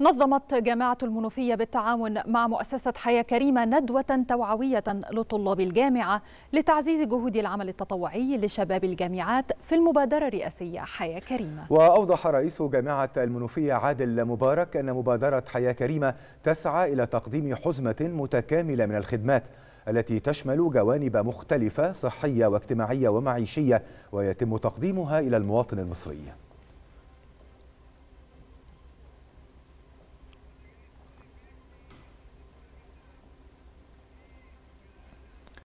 نظمت جامعة المنوفية بالتعاون مع مؤسسة حياة كريمة ندوة توعوية لطلاب الجامعة لتعزيز جهود العمل التطوعي لشباب الجامعات في المبادرة الرئاسية حياة كريمة وأوضح رئيس جامعة المنوفية عادل مبارك أن مبادرة حياة كريمة تسعى إلى تقديم حزمة متكاملة من الخدمات التي تشمل جوانب مختلفة صحية واجتماعية ومعيشية ويتم تقديمها إلى المواطن المصري